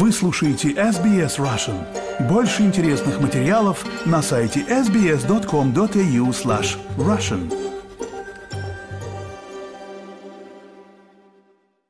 Вы слушаете SBS Russian. Больше интересных материалов на сайте sbs.com.au slash russian.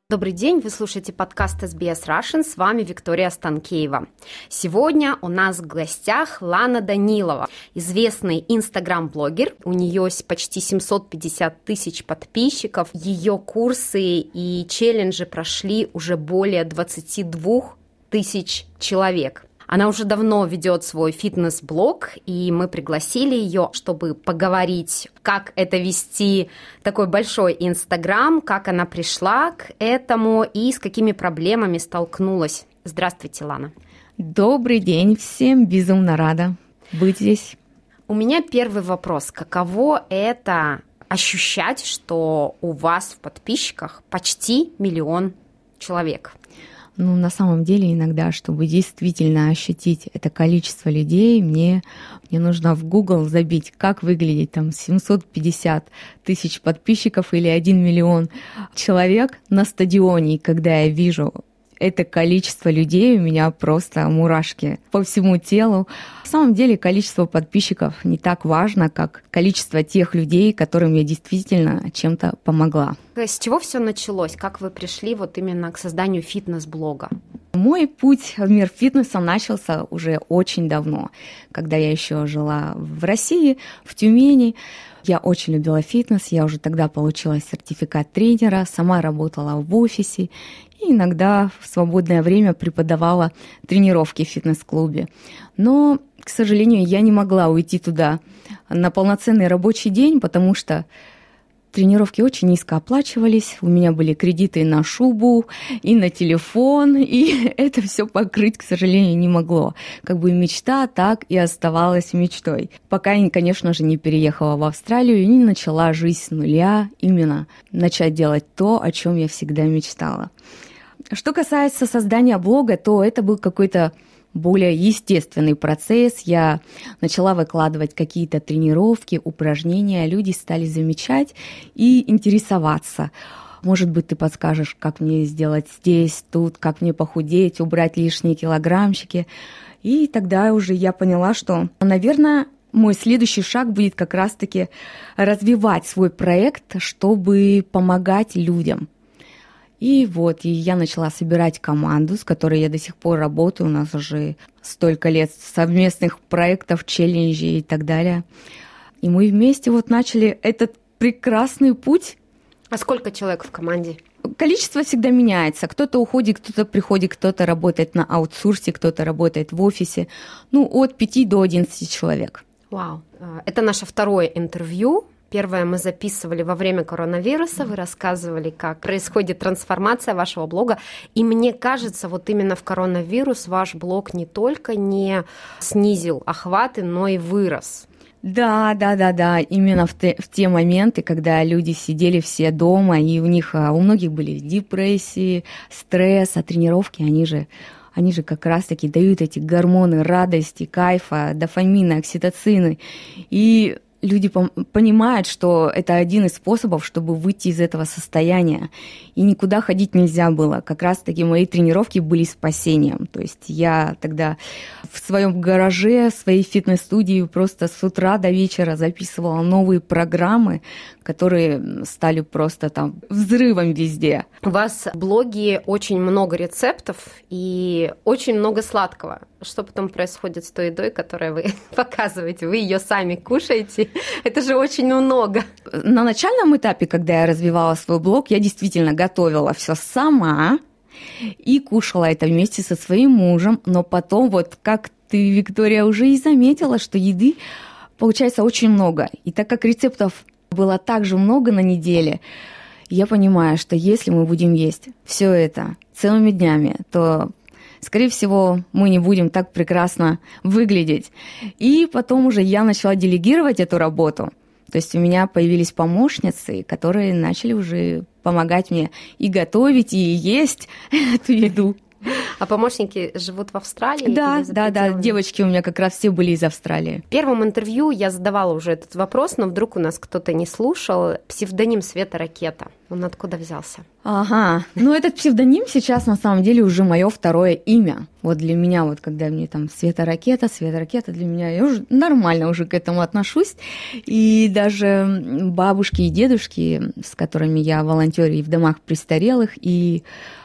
Добрый день, вы слушаете подкаст SBS Russian, с вами Виктория Станкеева. Сегодня у нас в гостях Лана Данилова, известный инстаграм-блогер. У нее почти 750 тысяч подписчиков. Ее курсы и челленджи прошли уже более 22 тысяч человек. Она уже давно ведет свой фитнес-блог, и мы пригласили ее, чтобы поговорить, как это вести такой большой Инстаграм, как она пришла к этому и с какими проблемами столкнулась. Здравствуйте, Лана. Добрый день всем, безумно рада быть здесь. У меня первый вопрос. Каково это ощущать, что у вас в подписчиках почти миллион человек? Ну, на самом деле, иногда, чтобы действительно ощутить это количество людей, мне, мне нужно в Google забить, как выглядит там 750 тысяч подписчиков или 1 миллион человек на стадионе. когда я вижу это количество людей у меня просто мурашки по всему телу. На самом деле количество подписчиков не так важно, как количество тех людей, которым я действительно чем-то помогла. С чего все началось? Как вы пришли вот именно к созданию фитнес-блога? Мой путь в мир фитнеса начался уже очень давно, когда я еще жила в России, в Тюмени. Я очень любила фитнес, я уже тогда получила сертификат тренера, сама работала в офисе, и иногда в свободное время преподавала тренировки в фитнес-клубе. Но, к сожалению, я не могла уйти туда на полноценный рабочий день, потому что тренировки очень низко оплачивались, у меня были кредиты на шубу и на телефон, и это все покрыть, к сожалению, не могло. Как бы мечта так и оставалась мечтой. Пока я, конечно же, не переехала в Австралию и не начала жизнь с нуля, именно начать делать то, о чем я всегда мечтала. Что касается создания блога, то это был какой-то более естественный процесс. Я начала выкладывать какие-то тренировки, упражнения, люди стали замечать и интересоваться. Может быть, ты подскажешь, как мне сделать здесь, тут, как мне похудеть, убрать лишние килограммчики. И тогда уже я поняла, что, наверное, мой следующий шаг будет как раз-таки развивать свой проект, чтобы помогать людям. И вот, и я начала собирать команду, с которой я до сих пор работаю. У нас уже столько лет совместных проектов, челленджей и так далее. И мы вместе вот начали этот прекрасный путь. А сколько человек в команде? Количество всегда меняется. Кто-то уходит, кто-то приходит, кто-то работает на аутсурсе, кто-то работает в офисе. Ну, от 5 до 11 человек. Вау. А, это наше второе интервью Первое мы записывали во время коронавируса, вы рассказывали, как происходит трансформация вашего блога. И мне кажется, вот именно в коронавирус ваш блог не только не снизил охваты, но и вырос. Да, да, да, да. Именно в те, в те моменты, когда люди сидели все дома, и у них а, у многих были депрессии, стресс, а тренировки, они же они же как раз-таки дают эти гормоны радости, кайфа, дофамина, окситоцины. И люди понимают, что это один из способов, чтобы выйти из этого состояния. И никуда ходить нельзя было. Как раз-таки мои тренировки были спасением. То есть я тогда в своем гараже, в своей фитнес-студии просто с утра до вечера записывала новые программы, которые стали просто там взрывом везде. У вас в блоге очень много рецептов и очень много сладкого. Что потом происходит с той едой, которую вы показываете? Вы ее сами кушаете Это же очень много. На начальном этапе, когда я развивала свой блог, я действительно готовила все сама и кушала это вместе со своим мужем. Но потом, вот как ты, Виктория, уже и заметила, что еды получается очень много. И так как рецептов было также много на неделе, я понимаю, что если мы будем есть все это целыми днями, то скорее всего, мы не будем так прекрасно выглядеть. И потом уже я начала делегировать эту работу. То есть у меня появились помощницы, которые начали уже помогать мне и готовить, и есть эту еду. А помощники живут в Австралии? Да, да, да. Девочки у меня как раз все были из Австралии. В первом интервью я задавала уже этот вопрос, но вдруг у нас кто-то не слушал. Псевдоним Света Ракета. Он откуда взялся? Ага. Ну, этот псевдоним сейчас на самом деле уже мое второе имя. Вот для меня, вот когда мне там Света Ракета, Света Ракета, для меня я уже нормально уже к этому отношусь. И даже бабушки и дедушки, с которыми я волонтерю и в домах престарелых, и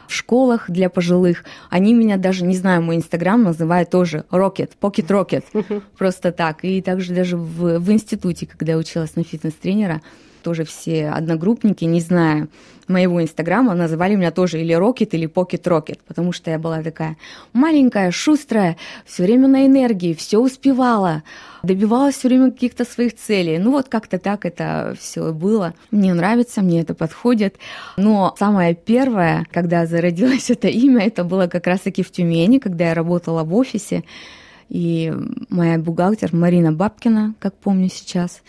в школах для пожилых. Они меня даже, не знаю, мой инстаграм называют тоже Rocket, Pocket Rocket, просто так. И также даже в, в институте, когда я училась на фитнес-тренера, тоже все одногруппники, не зная моего инстаграма, называли меня тоже или Рокет, или Покет Рокет, потому что я была такая маленькая, шустрая, все время на энергии, все успевала, добивалась все время каких-то своих целей. Ну вот как-то так это все было. Мне нравится, мне это подходит. Но самое первое, когда зародилось это имя, это было как раз-таки в Тюмени, когда я работала в офисе. И моя бухгалтер Марина Бабкина, как помню сейчас,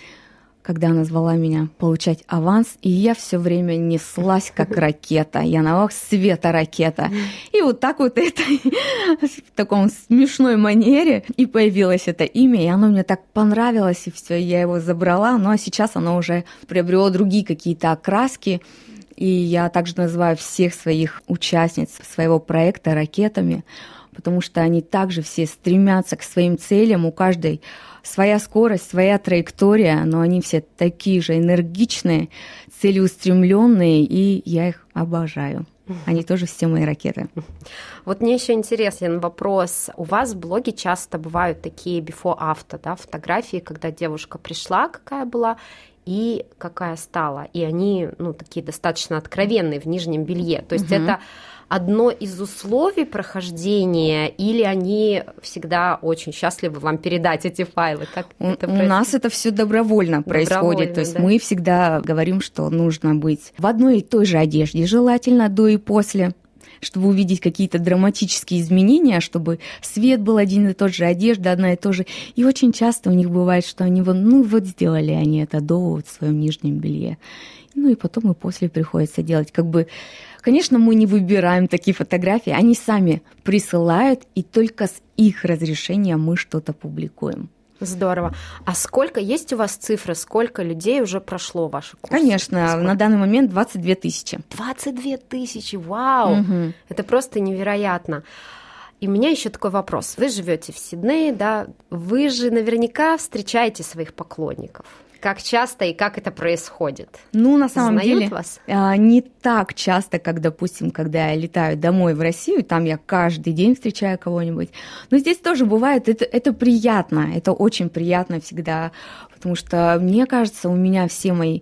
когда она звала меня получать аванс, и я все время неслась как ракета. Я на ох, света ракета. И вот так вот это в таком смешной манере и появилось это имя, и оно мне так понравилось, и все, я его забрала. Ну а сейчас оно уже приобрело другие какие-то окраски. И я также называю всех своих участниц своего проекта ракетами потому что они также все стремятся к своим целям, у каждой своя скорость, своя траектория, но они все такие же энергичные, целеустремленные, и я их обожаю. Они тоже все мои ракеты. Вот мне еще интересен вопрос. У вас в блоге часто бывают такие before after, да, фотографии, когда девушка пришла, какая была, и какая стала. И они, ну, такие достаточно откровенные в нижнем белье. То есть угу. это одно из условий прохождения, или они всегда очень счастливы вам передать эти файлы? Как у, это у нас это все добровольно, добровольно происходит. То есть да. мы всегда говорим, что нужно быть в одной и той же одежде, желательно до и после чтобы увидеть какие-то драматические изменения, чтобы свет был один и тот же, одежда одна и та же. И очень часто у них бывает, что они вот, ну вот сделали они это до вот в своем нижнем белье. Ну и потом и после приходится делать. Как бы Конечно, мы не выбираем такие фотографии, они сами присылают, и только с их разрешения мы что-то публикуем. Здорово. А сколько есть у вас цифры, сколько людей уже прошло ваши курсы? Конечно, сколько? на данный момент 22 тысячи. 22 тысячи, вау! Угу. Это просто невероятно. И у меня еще такой вопрос. Вы живете в Сиднее, да? Вы же наверняка встречаете своих поклонников. Как часто и как это происходит? Ну, на самом Знают деле, вас? А, не так часто, как, допустим, когда я летаю домой в Россию, там я каждый день встречаю кого-нибудь. Но здесь тоже бывает, это, это приятно, это очень приятно всегда, потому что, мне кажется, у меня все мои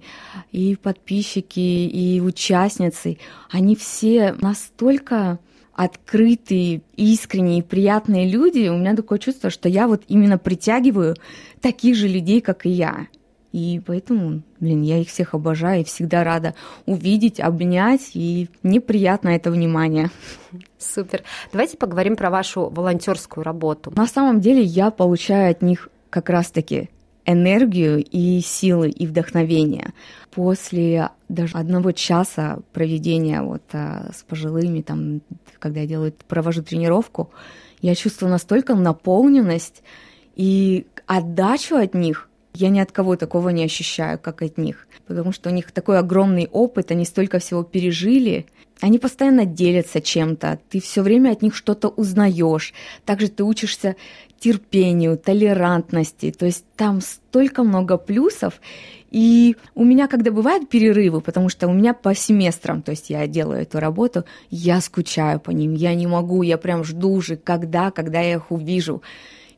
и подписчики, и участницы, они все настолько открытые, искренние, приятные люди, у меня такое чувство, что я вот именно притягиваю таких же людей, как и я. И поэтому, блин, я их всех обожаю и всегда рада увидеть, обнять, и мне приятно это внимание. Супер. Давайте поговорим про вашу волонтерскую работу. На самом деле я получаю от них как раз-таки энергию и силы и вдохновение. После даже одного часа проведения вот а, с пожилыми, там, когда я делаю, провожу тренировку, я чувствую настолько наполненность и отдачу от них, я ни от кого такого не ощущаю, как от них, потому что у них такой огромный опыт, они столько всего пережили, они постоянно делятся чем-то, ты все время от них что-то узнаешь, также ты учишься терпению, толерантности, то есть там столько много плюсов, и у меня, когда бывают перерывы, потому что у меня по семестрам, то есть я делаю эту работу, я скучаю по ним, я не могу, я прям жду уже, когда, когда я их увижу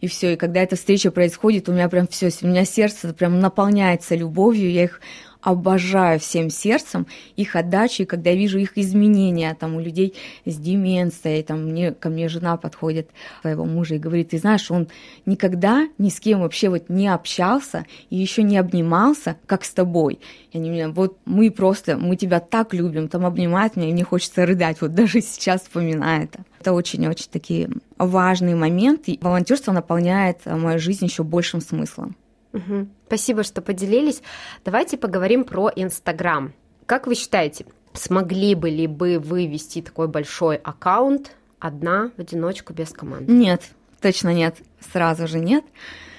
и все. И когда эта встреча происходит, у меня прям все, у меня сердце прям наполняется любовью, я их обожаю всем сердцем их отдачу, и когда вижу их изменения, там, у людей с деменцией, там, мне, ко мне жена подходит, своего мужа, и говорит, ты знаешь, он никогда ни с кем вообще вот не общался и еще не обнимался, как с тобой. И они меня, вот мы просто, мы тебя так любим, там обнимают меня, и мне хочется рыдать, вот даже сейчас вспоминаю это. Это очень-очень такие важные моменты. Волонтерство наполняет э, мою жизнь еще большим смыслом. Угу. Спасибо, что поделились. Давайте поговорим про Инстаграм. Как вы считаете, смогли бы ли вы вывести такой большой аккаунт одна в одиночку без команды? Нет, точно нет. Сразу же нет.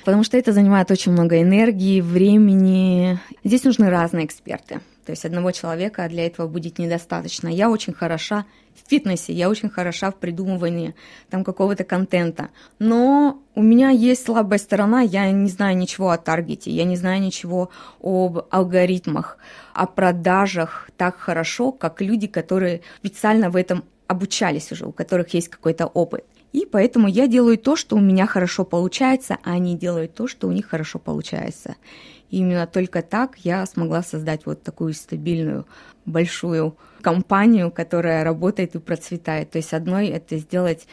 Потому что это занимает очень много энергии, времени. Здесь нужны разные эксперты. То есть одного человека а для этого будет недостаточно. Я очень хороша в фитнесе, я очень хороша в придумывании там какого-то контента. Но у меня есть слабая сторона, я не знаю ничего о таргете, я не знаю ничего об алгоритмах, о продажах так хорошо, как люди, которые специально в этом обучались уже, у которых есть какой-то опыт. И поэтому я делаю то, что у меня хорошо получается, а они делают то, что у них хорошо получается. И именно только так я смогла создать вот такую стабильную большую компанию, которая работает и процветает. То есть одной это сделать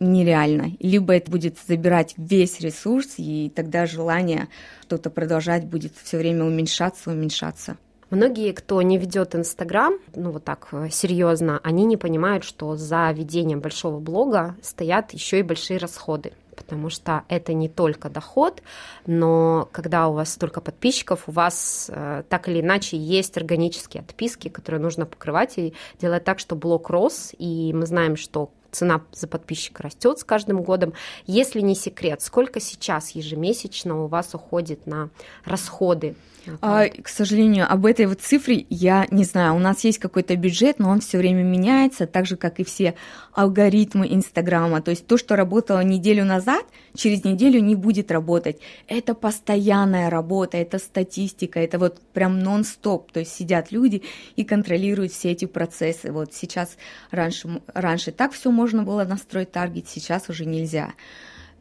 нереально. Либо это будет забирать весь ресурс, и тогда желание что-то продолжать будет все время уменьшаться, уменьшаться. Многие, кто не ведет Инстаграм, ну вот так э, серьезно, они не понимают, что за ведением большого блога стоят еще и большие расходы потому что это не только доход, но когда у вас столько подписчиков, у вас э, так или иначе есть органические отписки, которые нужно покрывать и делать так, что блок рос, и мы знаем, что цена за подписчика растет с каждым годом. Если не секрет, сколько сейчас ежемесячно у вас уходит на расходы? А, к сожалению, об этой вот цифре я не знаю. У нас есть какой-то бюджет, но он все время меняется, так же как и все алгоритмы Инстаграма. То есть то, что работало неделю назад, через неделю не будет работать. Это постоянная работа, это статистика, это вот прям нон-стоп. То есть сидят люди и контролируют все эти процессы. Вот сейчас раньше, раньше так все можно было настроить таргет, сейчас уже нельзя.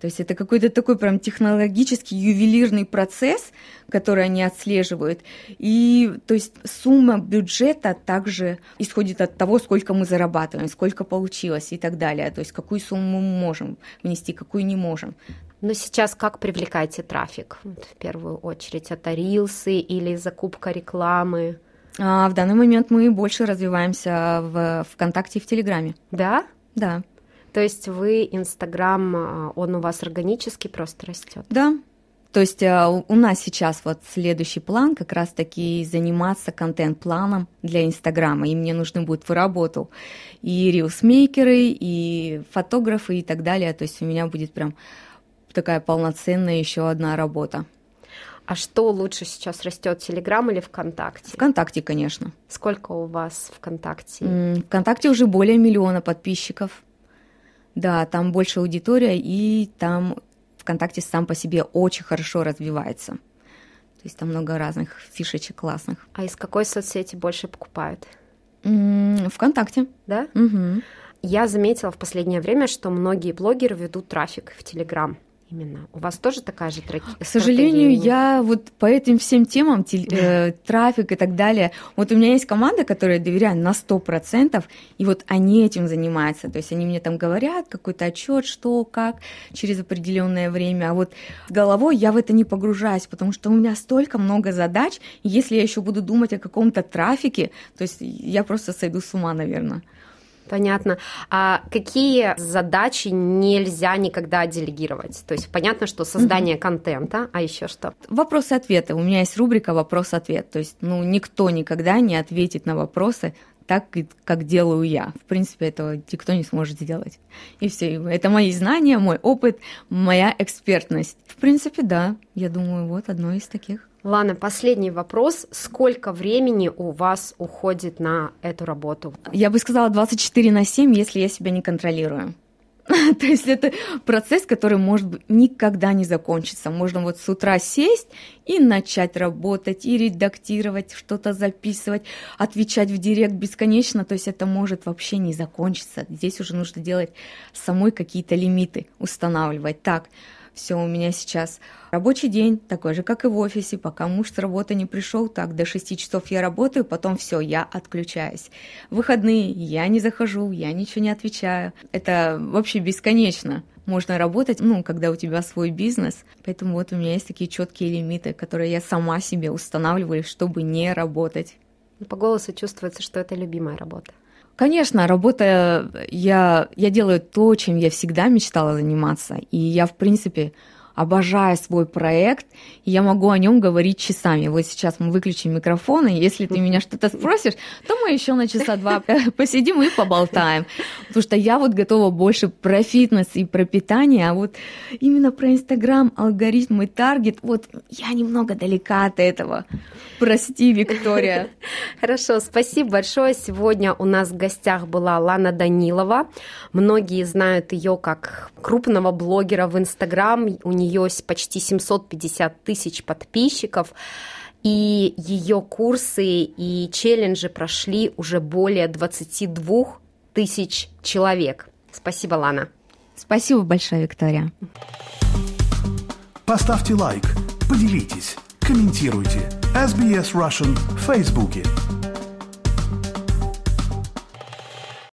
То есть это какой-то такой прям технологический ювелирный процесс, который они отслеживают. И то есть сумма бюджета также исходит от того, сколько мы зарабатываем, сколько получилось и так далее. То есть какую сумму мы можем внести, какую не можем. Но сейчас как привлекаете трафик? Вот в первую очередь это рилсы или закупка рекламы? А, в данный момент мы больше развиваемся в ВКонтакте и в Телеграме. Да? Да. То есть вы Инстаграм, а, он у вас органически просто растет? Да. То есть а, у нас сейчас вот следующий план как раз-таки заниматься контент-планом для Инстаграма, и мне нужны будет в работу и рилсмейкеры, и фотографы и так далее. То есть у меня будет прям такая полноценная еще одна работа. А что лучше сейчас растет, Телеграм или ВКонтакте? ВКонтакте, конечно. Сколько у вас ВКонтакте? ВКонтакте уже более миллиона подписчиков. Да, там больше аудитория, и там ВКонтакте сам по себе очень хорошо развивается. То есть там много разных фишечек классных. А из какой соцсети больше покупают? ВКонтакте. Да? Угу. Я заметила в последнее время, что многие блогеры ведут трафик в Телеграм именно. У вас тоже такая же трагедия? К сожалению, я вот по этим всем темам, э, трафик и так далее, вот у меня есть команда, которой я доверяю на сто процентов, и вот они этим занимаются. То есть они мне там говорят какой-то отчет, что, как, через определенное время. А вот головой я в это не погружаюсь, потому что у меня столько много задач, если я еще буду думать о каком-то трафике, то есть я просто сойду с ума, наверное. Понятно. А какие задачи нельзя никогда делегировать? То есть понятно, что создание mm-hmm. контента, а еще что? вопрос ответы У меня есть рубрика вопрос-ответ. То есть, ну, никто никогда не ответит на вопросы так, как делаю я. В принципе, этого никто не сможет сделать. И все. Это мои знания, мой опыт, моя экспертность. В принципе, да. Я думаю, вот одно из таких. Лана, последний вопрос. Сколько времени у вас уходит на эту работу? Я бы сказала 24 на 7, если я себя не контролирую. То есть это процесс, который может никогда не закончиться. Можно вот с утра сесть и начать работать, и редактировать, что-то записывать, отвечать в директ бесконечно. То есть это может вообще не закончиться. Здесь уже нужно делать самой какие-то лимиты, устанавливать. Так, все у меня сейчас рабочий день, такой же, как и в офисе, пока муж с работы не пришел, так, до 6 часов я работаю, потом все, я отключаюсь. Выходные я не захожу, я ничего не отвечаю. Это вообще бесконечно. Можно работать, ну, когда у тебя свой бизнес. Поэтому вот у меня есть такие четкие лимиты, которые я сама себе устанавливаю, чтобы не работать. По голосу чувствуется, что это любимая работа. Конечно, работая, я, я делаю то, чем я всегда мечтала заниматься. И я, в принципе, обожаю свой проект, и я могу о нем говорить часами. Вот сейчас мы выключим микрофон, и если ты меня что-то спросишь, то мы еще на часа два посидим и поболтаем. Потому что я вот готова больше про фитнес и про питание, а вот именно про Инстаграм, алгоритмы, таргет, вот я немного далека от этого. Прости, Виктория. Хорошо, спасибо большое. Сегодня у нас в гостях была Лана Данилова. Многие знают ее как крупного блогера в Инстаграм. У нее нее почти 750 тысяч подписчиков, и ее курсы и челленджи прошли уже более 22 тысяч человек. Спасибо, Лана. Спасибо большое, Виктория. Поставьте лайк, поделитесь, комментируйте. SBS Russian в Фейсбуке.